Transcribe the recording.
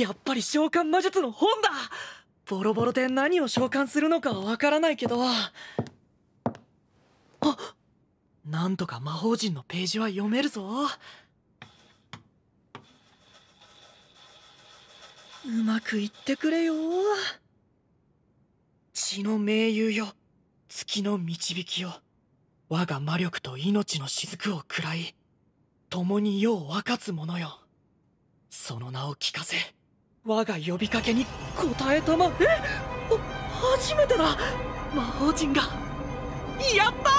やっぱり召喚魔術の本だボロボロで何を召喚するのかはわからないけどあなんとか魔法陣のページは読めるぞうまくいってくれよ血の盟友よ月の導きよ我が魔力と命の雫を喰らい共に世を分かつ者よその名を聞かせ我が呼びかけに応えたまえ初めてだ魔法陣がやった